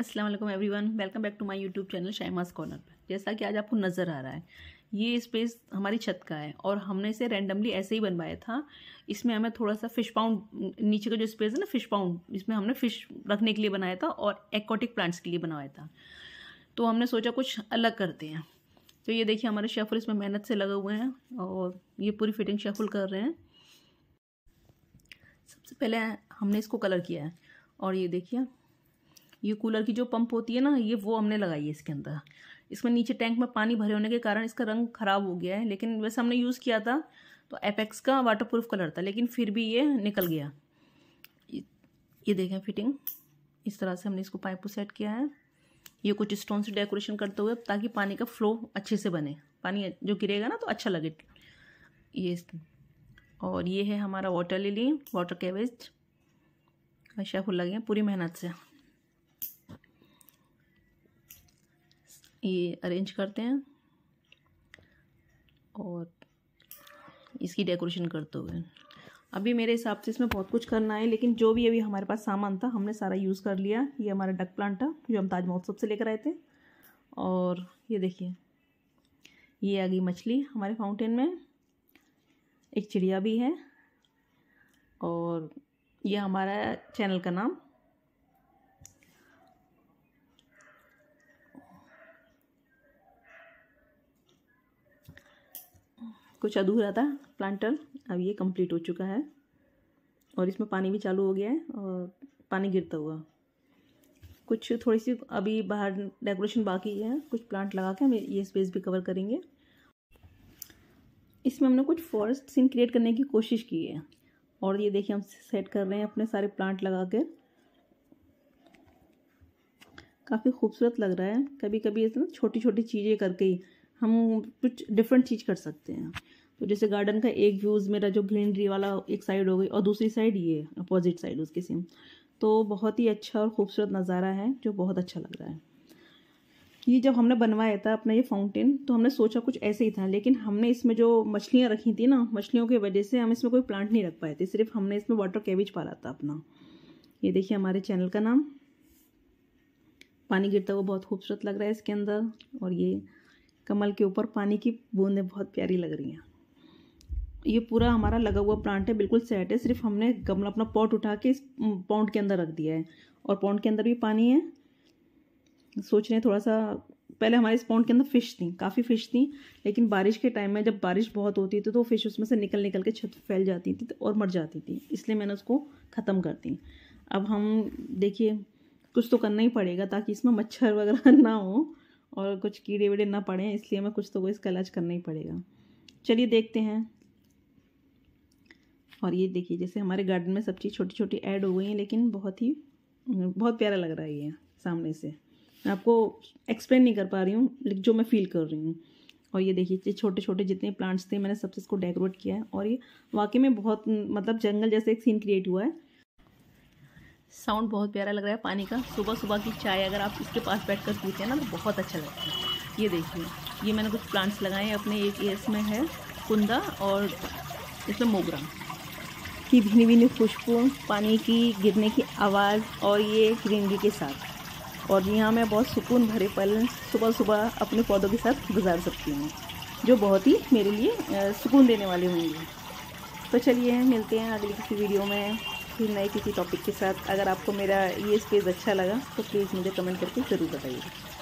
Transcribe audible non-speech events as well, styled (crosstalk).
अस्सलाम वालेकुम everyone welcome back to my YouTube channel Shaima's Corner पर जैसा कि आज आपको नज़र आ रहा है ये स्पेस हमारी छत का है और हमने इसे रैंडमली ऐसे ही बनवाया था इसमें हमें थोड़ा सा फिश पाउंड नीचे का जो स्पेस है ना फिश पाउंड इसमें हमने फिश रखने के लिए बनाया था और एक्वाटिक प्लांट्स के लिए बनवाया था तो हमने सोचा कुछ अलग करते हैं तो ये देखिए हमारे शेफुल इसमें मेहनत से लगे हुए हैं और ये पूरी फिटिंग शेफुल कर रहे हैं सबसे पहले हमने इसको कलर किया है और ये देखिए ये कूलर की जो पंप होती है ना ये वो हमने लगाई है इसके अंदर इसमें नीचे टैंक में पानी भरे होने के कारण इसका रंग खराब हो गया है लेकिन वैसे हमने यूज़ किया था तो एपेक्स का वाटरप्रूफ कलर था लेकिन फिर भी ये निकल गया ये देखें फिटिंग इस तरह से हमने इसको पाइप को सेट किया है ये कुछ स्टोन से डेकोरेशन करते हुए ताकि पानी का फ्लो अच्छे से बने पानी जो गिरेगा ना तो अच्छा लगे ये और ये है हमारा वाटर लिली वाटर कैबेज शेफुल लगे पूरी मेहनत से ये अरेंज करते हैं और इसकी डेकोरेशन करते हुए अभी मेरे हिसाब से इसमें बहुत कुछ करना है लेकिन जो भी अभी हमारे पास सामान था हमने सारा यूज़ कर लिया ये हमारा डक प्लांट था जो हम ताज महोत्सव से लेकर आए थे और ये देखिए ये आ गई मछली हमारे फाउंटेन में एक चिड़िया भी है और ये हमारा चैनल का नाम कुछ अधूरा था प्लांटर अब ये कंप्लीट हो चुका है और इसमें पानी भी चालू हो गया है और पानी गिरता हुआ कुछ थोड़ी सी अभी बाहर डेकोरेशन बाकी है कुछ प्लांट लगा के हम ये स्पेस भी कवर करेंगे इसमें हमने कुछ फॉरेस्ट सीन क्रिएट करने की कोशिश की है और ये देखिए हम सेट कर रहे हैं अपने सारे प्लांट लगा के काफ़ी खूबसूरत लग रहा है कभी कभी इसमें छोटी छोटी चीज़ें करके ही हम कुछ डिफरेंट चीज़ कर सकते हैं तो जैसे गार्डन का एक व्यूज़ मेरा जो ग्रीनरी वाला एक साइड हो गई और दूसरी साइड ये अपोजिट साइड उसके सेम तो बहुत ही अच्छा और ख़ूबसूरत नज़ारा है जो बहुत अच्छा लग रहा है ये जब हमने बनवाया था अपना ये फाउंटेन तो हमने सोचा कुछ ऐसे ही था लेकिन हमने इसमें जो मछलियाँ रखी थी ना मछलियों की वजह से हम इसमें कोई प्लांट नहीं रख पाए थे सिर्फ हमने इसमें वाटर कैबिज पाला था अपना ये देखिए हमारे चैनल का नाम पानी गिरता हुआ बहुत खूबसूरत लग रहा है इसके अंदर और ये कमल के ऊपर पानी की बूंदें बहुत प्यारी लग रही हैं ये पूरा हमारा लगा हुआ प्लांट है बिल्कुल सेट है सिर्फ हमने गमला अपना पॉट उठा के इस पाउंड के अंदर रख दिया है और पाउंड के अंदर भी पानी है सोच रहे हैं थोड़ा सा पहले हमारे इस पाउंड के अंदर फ़िश थी काफ़ी फ़िश थी लेकिन बारिश के टाइम में जब बारिश बहुत होती थी तो फिश उसमें से निकल निकल के छत फैल जाती थी और मर जाती थी इसलिए मैंने उसको ख़त्म कर दी अब हम देखिए कुछ तो करना ही पड़ेगा ताकि इसमें मच्छर वगैरह (laughs) ना हो और कुछ कीड़े वीड़े ना पड़े इसलिए हमें कुछ तो वो इसका इलाज करना ही पड़ेगा चलिए देखते हैं और ये देखिए जैसे हमारे गार्डन में सब चीज़ छोटी छोटी ऐड हो गई हैं लेकिन बहुत ही बहुत प्यारा लग रहा है ये सामने से मैं आपको एक्सप्लेन नहीं कर पा रही हूँ जो मैं फील कर रही हूँ और ये देखिए ये छोटे छोटे जितने प्लांट्स थे मैंने सबसे इसको डेकोरेट किया है और ये वाकई में बहुत मतलब जंगल जैसे एक सीन क्रिएट हुआ है साउंड बहुत प्यारा लग रहा है पानी का सुबह सुबह की चाय अगर आप इसके पास बैठ कर पीते हैं ना तो बहुत अच्छा लगता है ये देखिए ये मैंने कुछ प्लांट्स लगाए हैं अपने एक एस में है कुंदा और इसमें मोगरा की भीनी भीनी खुशबू पानी की गिरने की आवाज़ और ये ग्रीनरी के साथ और यहाँ मैं बहुत सुकून भरे पल सुबह सुबह अपने पौधों के साथ गुजार सकती हूँ जो बहुत ही मेरे लिए सुकून देने वाले होंगे तो चलिए मिलते हैं अगली किसी वीडियो में फिर नए किसी टॉपिक के साथ अगर आपको मेरा ये स्पेस अच्छा लगा तो प्लीज़ मुझे कमेंट करके ज़रूर बताइए